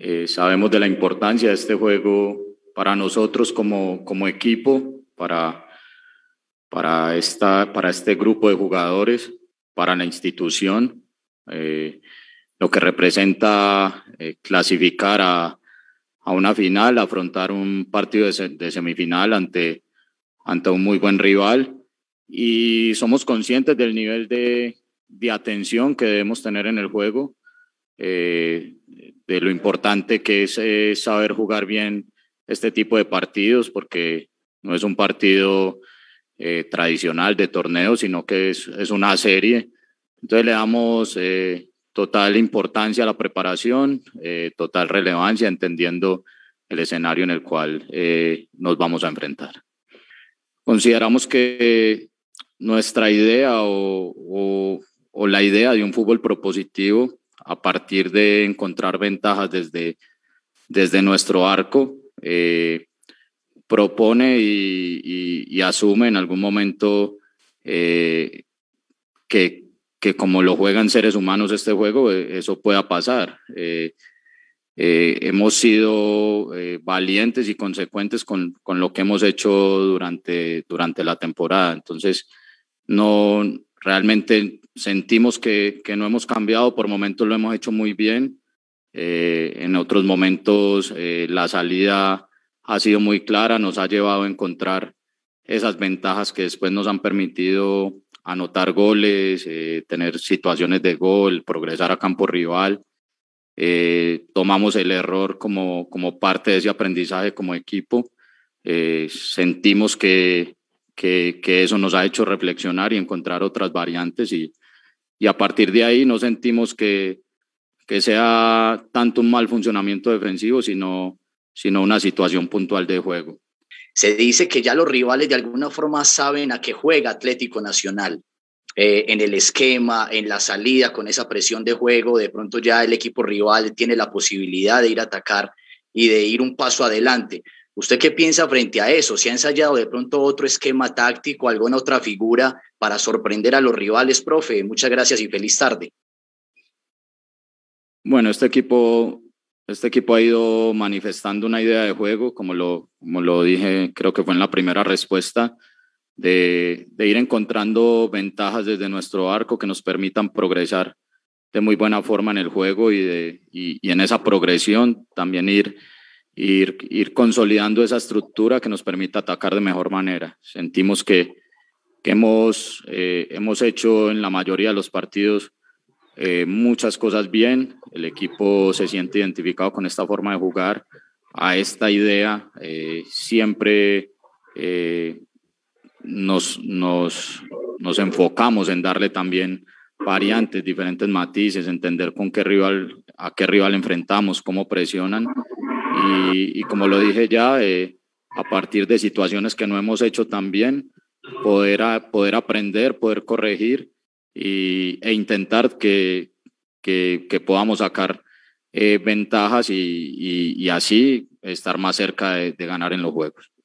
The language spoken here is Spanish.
Eh, sabemos de la importancia de este juego para nosotros como, equipo, para, para, este grupo de jugadores, para la institución, eh, lo que representa eh, clasificar a, una final, afrontar un partido de, semifinal ante, ante un muy buen rival. Y somos conscientes del nivel de atención que debemos tener en el juego. Eh, de lo importante que es eh, saber jugar bien este tipo de partidos, porque no es un partido eh, tradicional de torneo, sino que es, una serie. Entonces le damos total importancia a la preparación, total relevancia, entendiendo el escenario en el cual nos vamos a enfrentar. Consideramos que nuestra idea o la idea de un fútbol propositivo a partir de encontrar ventajas desde, desde nuestro arco, eh, propone y, asume en algún momento eh, que, como lo juegan seres humanos este juego, eh, eso pueda pasar. hemos sido valientes y consecuentes con, lo que hemos hecho durante, durante la temporada. Entonces, no, realmente sentimos que, que, no hemos cambiado, por momentos lo hemos hecho muy bien, eh, en otros momentos eh, la salida ha sido muy clara, nos ha llevado a encontrar esas ventajas que después nos han permitido anotar goles, eh, tener situaciones de gol, progresar a campo rival. tomamos el error como, como parte de ese aprendizaje como equipo. sentimos que, que, que, eso nos ha hecho reflexionar y encontrar otras variantes y, y a partir de ahí no sentimos que, que sea tanto un mal funcionamiento defensivo, sino, sino una situación puntual de juego. Se dice que ya los rivales de alguna forma saben a qué juega Atlético Nacional. Eh, en el esquema, en la salida, con esa presión de juego, de pronto ya el equipo rival tiene la posibilidad de ir a atacar y de ir un paso adelante. ¿Usted qué piensa frente a eso? ¿Se ha ensayado de pronto otro esquema táctico, alguna otra figura para sorprender a los rivales, profe? Muchas gracias y feliz tarde. Bueno, este equipo, este equipo ha ido manifestando una idea de juego, como lo, como lo dije, creo que fue en la primera respuesta, de, ir encontrando ventajas desde nuestro arco que nos permitan progresar de muy buena forma en el juego y, de, y en esa progresión también ir ir, consolidando esa estructura que nos permita atacar de mejor manera. Sentimos que, hemos, eh, hemos hecho en la mayoría de los partidos eh, muchas cosas bien, el equipo se siente identificado con esta forma de jugar, a esta idea, eh, siempre nos, nos, nos enfocamos en darle también variantes, diferentes matices, entender con qué rival, a qué rival enfrentamos, cómo presionan y, como lo dije ya, eh, a partir de situaciones que no hemos hecho tan bien, poder, poder aprender, poder corregir e intentar que, podamos sacar eh, ventajas y, así estar más cerca de ganar en los juegos.